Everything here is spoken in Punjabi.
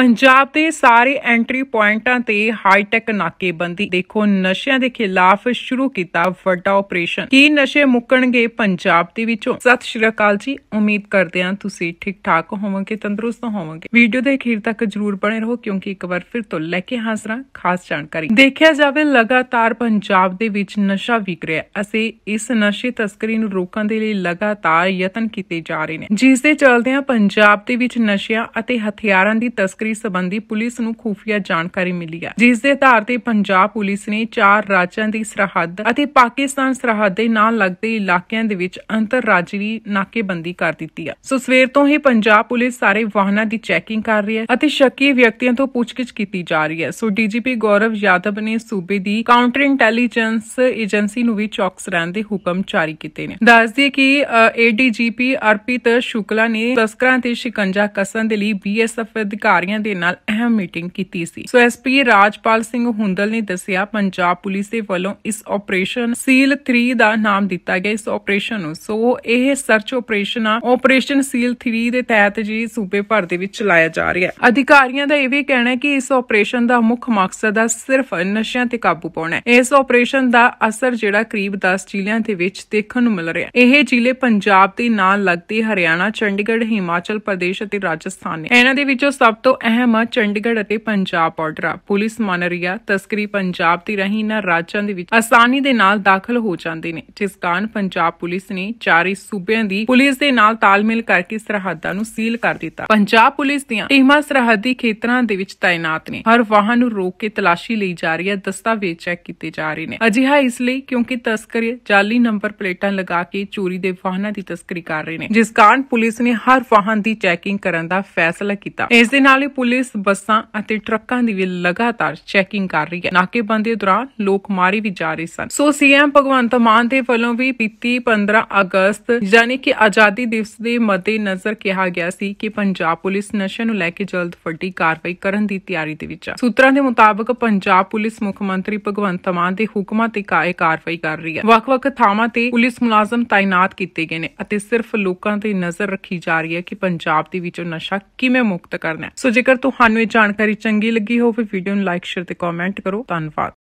ਪੰਜਾਬ ਦੇ ਸਾਰੇ ਐਂਟਰੀ ਪੁਆਇੰਟਾਂ ਤੇ ਹਾਈ ਟੈਕ ਨਾਕੇਬੰਦੀ ਦੇਖੋ ਨਸ਼ਿਆਂ ਦੇ ਖਿਲਾਫ ਸ਼ੁਰੂ ਕੀਤਾ ਵੱਡਾ ਆਪਰੇਸ਼ਨ ਕੀ ਨਸ਼ੇ ਮੁੱਕਣਗੇ ਪੰਜਾਬ ਦੇ ਵਿੱਚੋਂ ਸਤਿ ਸ਼੍ਰੀ ਅਕਾਲ ਜੀ ਉਮੀਦ ਕਰਦੇ ਹਾਂ ਤੁਸੀਂ ਠੀਕ ਠਾਕ ਹੋਵੋਗੇ ਤੰਦਰੁਸਤ ਹੋਵੋਗੇ ਵੀਡੀਓ ਦੇ ਅਖੀਰ ਤੱਕ ਜਰੂਰ ਬਣੇ ਰਹੋ ਕਿਉਂਕਿ ਇੱਕ ਵਾਰ ਫਿਰ ਤੋਂ ਲੈ ਕੇ ਹਾਜ਼ਰਾਂ ਖਾਸ ਜਾਣਕਾਰੀ ਦੇਖਿਆ ਜਾਵੇ ਲਗਾਤਾਰ ਪੰਜਾਬ ਦੇ ਵਿੱਚ ਨਸ਼ਾ ਵਿਕ ਰਿਹਾ ਅਸੀਂ ਇਸ ਨਸ਼ੇ ਤਸਕਰੀ ਨੂੰ ਰੋਕਣ ਦੇ ਲਈ ਲਗਾਤਾਰ ਯਤਨ ਕੀਤੇ ਜਾ ਰਹੇ ਨੇ ਜਿਸ ਦੇ ਚਲਦਿਆਂ ਪੰਜਾਬ ਦੇ ਵਿੱਚ ਨਸ਼ਿਆਂ ਅਤੇ ਹਥਿਆਰਾਂ ਦੀ ਤਸਕਰੀ ਚੋਰੀ ਸੰਬੰਧੀ ਪੁਲਿਸ ਨੂੰ ਖੂਫੀਆ ਜਾਣਕਾਰੀ ਮਿਲੀ ਹੈ ਜਿਸ ਦੇ ਆਧਾਰ ਤੇ ਪੰਜਾਬ ਪੁਲਿਸ ਨੇ ਚਾਰ ਰਾਜਾਂ ਦੀ ਸਰਹੱਦ ਅਤੇ ਪਾਕਿਸਤਾਨ ਸਰਹੱਦ ਦੇ ਨਾਲ ਲੱਗਦੇ ਇਲਾਕਿਆਂ ਦੇ ਵਿੱਚ ਅੰਤਰਰਾਜੀ ਨਾਕੇਬੰਦੀ ਕਰ ਦਿੱਤੀ ਹੈ ਸੋ ਸਵੇਰ ਤੋਂ ਹੀ ਪੰਜਾਬ ਪੁਲਿਸ ਸਾਰੇ ਵਾਹਨਾਂ ਦੀ ਚੈਕਿੰਗ ਕਰ ਰਹੀ ਹੈ ਅਤੇ ਸ਼ੱਕੀ ਵਿਅਕਤੀਆਂ ਤੋਂ ਪੁੱਛਗਿੱਛ ਕੀਤੀ ਜਾ ਰਹੀ ਹੈ ਸੋ ਡੀਜੀਪੀ ਗੌਰਵ ਯਾਦਵ ਨੇ ਸੂਬੇ ਦੀ ਕਾਊਂਟਰ ਇੰਟੈਲੀਜੈਂਸ ਏਜੰਸੀ ਨੂੰ ਵੀ ਚੌਕਸ ਰਹਿਣ ਦੇ ਹੁਕਮ ਜਾਰੀ ਕੀਤੇ ਨੇ ਦੱਸ ਦਈਏ ਕਿ ਏਡੀਜੀਪੀ ਅਰਪਿਤ ਸ਼ੁਕਲਾ ਨੇ ਤਸਕਰਾਂ ਤੇ ਸ਼ਿਕੰਜਾ ਕਸਣ ਦੇ ਲਈ ਬੀਐਸਐਫ ਅਧਿਕਾਰੀਆਂ ਅਧਿਕਾਰੀਆਂ ਦੇ ਨਾਲ ਅਹਿਮ ਮੀਟਿੰਗ ਕੀਤੀ ਸੀ ਸੋ ਐਸਪੀ ਰਾਜਪਾਲ ਸਿੰਘ ਹੁੰਦਲ ਨੇ ਦੱਸਿਆ ਪੰਜਾਬ ਪੁਲਿਸ ਦੇ ਵੱਲੋਂ ਇਸ ਆਪਰੇਸ਼ਨ ਸੀਲ 3 ਦਾ ਨਾਮ ਦਿੱਤਾ ਗਿਆ ਇਸ ਆਪਰੇਸ਼ਨ ਨੂੰ ਸੋ ਇਹ ਸਰਚ ਆਪਰੇਸ਼ਨ ਆ ਆਪਰੇਸ਼ਨ ਸੀਲ 3 ਦੇ ਤਹਿਤ ਜੀ ਸੂਬੇ ਭਰ ਦੇ ਵਿੱਚ ਚਲਾਇਆ ਜਾ ਰਿਹਾ ਹੈ ਅਧਿਕਾਰੀਆਂ ਦਾ ਇਹ ਵੀ ਕਹਿਣਾ ਹੈ ਕਿ ਇਸ ਆਪਰੇਸ਼ਨ ਦਾ ਮੁੱਖ ਮਕਸਦ ਆ ਸਿਰਫ ਨਸ਼ਿਆਂ ਤੇ ਕਾਬੂ ਪਾਉਣਾ ਹੈ ਇਸ ਆਪਰੇਸ਼ਨ ਦਾ ਅਸਰ ਜਿਹੜਾ ਕਰੀਬ 10 ਜ਼ਿਲ੍ਹਿਆਂ ਦੇ ਵਿੱਚ ਦੇਖਣ ਨੂੰ ਮਿਲ ਰਿਹਾ ਹੈ ਇਹ ਜ਼ਿਲ੍ਹੇ ਪੰਜਾਬ ਦੇ ਨਾਲ ਲੱਗਦੇ ਹਰਿਆਣਾ ਚੰਡੀਗੜ੍ਹ ਹਿਮਾਚਲ ਪ੍ਰਦੇਸ਼ ਅਤੇ ਰਾਜਸਥਾਨ ਨੇ ਇਹਨਾਂ ਦੇ ਵਿੱਚੋਂ ਸਭ ਤੋਂ ਅਹਿਮ ਆ ਚੰਡੀਗੜ੍ਹ ਅਤੇ ਪੰਜਾਬ ਬਾਰਡਰ ਪੁਲਿਸ ਮਨਰੀਆ ਤਸਕਰੀ ਪੰਜਾਬ ਦੀ ਰਹੀ ਨਾ ਰਾਜਾਂ ਦੇ ਵਿੱਚ ਆਸਾਨੀ ਦੇ ਨਾਲ ਦਾਖਲ ਹੋ ਜਾਂਦੇ ਨੇ ਜਿਸ ਕਾਰਨ ਪੰਜਾਬ ਪੁਲਿਸ ਨੇ ਚਾਰੇ ਸੂਬਿਆਂ ਦੀ ਪੁਲਿਸ ਦੇ ਨਾਲ ਤਾਲਮੇਲ ਕਰਕੇ ਸਰਹੱਦਾਂ ਨੂੰ ਸੀਲ ਕਰ ਦਿੱਤਾ ਪੰਜਾਬ ਪੁਲਿਸ ਦੀਆਂ ਟੀਮਾਂ ਸਰਹੱਦੀ ਖੇਤਰਾਂ ਦੇ ਵਿੱਚ ਤਾਇਨਾਤ ਨੇ ਹਰ ਵਾਹਨ ਨੂੰ ਰੋਕ ਕੇ ਤਲਾਸ਼ੀ ਲਈ ਜਾ ਰਹੀ ਹੈ ਦਸਤਾਵੇਜ਼ ਚੈੱਕ ਕੀਤੇ ਜਾ ਰਹੇ ਨੇ ਅਜਿਹਾ ਇਸ ਲਈ ਕਿਉਂਕਿ ਤਸਕਰ ਜਾਲੀ ਨੰਬਰ ਪਲੇਟਾਂ ਲਗਾ ਕੇ ਚੋਰੀ ਦੇ ਵਾਹਨਾਂ ਦੀ ਤਸਕਰੀ ਕਰ ਰਹੇ ਨੇ ਜਿਸ ਕਾਰਨ ਪੁਲਿਸ ਨੇ ਹਰ ਵਾਹਨ ਦੀ ਚੈਕਿੰਗ ਕਰਨ ਦਾ ਫੈਸਲਾ ਕੀਤਾ ਇਸ ਦੇ ਨਾਲ ਪੁਲਿਸ ਬੱਸਾਂ ਅਤੇ ਟਰੱਕਾਂ ਦੀ ਵੀ ਲਗਾਤਾਰ ਚੈਕਿੰਗ ਕਰ ਰਹੀ ਹੈ ਨਾਕੇਬੰਦੀ ਦੌਰਾਨ ਲੋਕ ਮਾਰੇ ਵੀ ਜਾ ਰਹੇ ਸਨ ਸੋ ਸੀਐਮ ਭਗਵੰਤ ਮਾਨ ਦੇ ਵੱਲੋਂ ਵੀ ਪੀਤੀ 15 ਅਗਸਤ ਯਾਨੀ ਕਿ ਆਜ਼ਾਦੀ ਦਿਵਸ ਦੇ ਮੱਦੇ ਨਜ਼ਰ ਕਿਹਾ ਗਿਆ ਸੀ ਕਿ ਪੰਜਾਬ ਪੁਲਿਸ ਨਸ਼ੇ ਨੂੰ ਲੈ ਕੇ ਜਲਦ ਫੱਟੀ ਕਾਰਵਾਈ ਕਰਨ ਦੀ ਤਿਆਰੀ ਦੇ ਵਿੱਚ ਹੈ ਸੂਤਰਾਂ ਦੇ ਮੁਤਾਬਕ ਪੰਜਾਬ ਪੁਲਿਸ ਮੁੱਖ ਮੰਤਰੀ ਭਗਵੰਤ ਮਾਨ ਦੇ ਹੁਕਮਾਂ ਤੇ ਕਾਇ ਕਾਰਵਾਈ ਕਰ ਰਹੀ ਹੈ ਵੱਖ-ਵੱਖ ਥਾਵਾਂ ਤੇ ਪੁਲਿਸ ਮੁਲਾਜ਼ਮ ਤਾਇਨਾਤ ਕੀਤੇ ਗਏ ਨੇ ਅਤੇ ਸਿਰਫ ਲੋਕਾਂ ਤੇ ਨਜ਼ਰ ਰੱਖੀ ਜਾ ਰਹੀ ਹੈ ਕਿ ਪੰਜਾਬ ਦੇ ਵਿੱਚੋਂ ਨਸ਼ਾ ਕਿਵੇਂ ਮੁਕਤ ਕਰਨਾ ਹੈ ਸੋ ਜੇਕਰ ਤੁਹਾਨੂੰ ਇਹ ਜਾਣਕਾਰੀ ਚੰਗੀ ਲੱਗੀ ਹੋਵੇ ਵੀਡੀਓ ਨੂੰ ਲਾਈਕ ਸ਼ੇਅਰ ਤੇ ਕਮੈਂਟ ਕਰੋ ਧੰਨਵਾਦ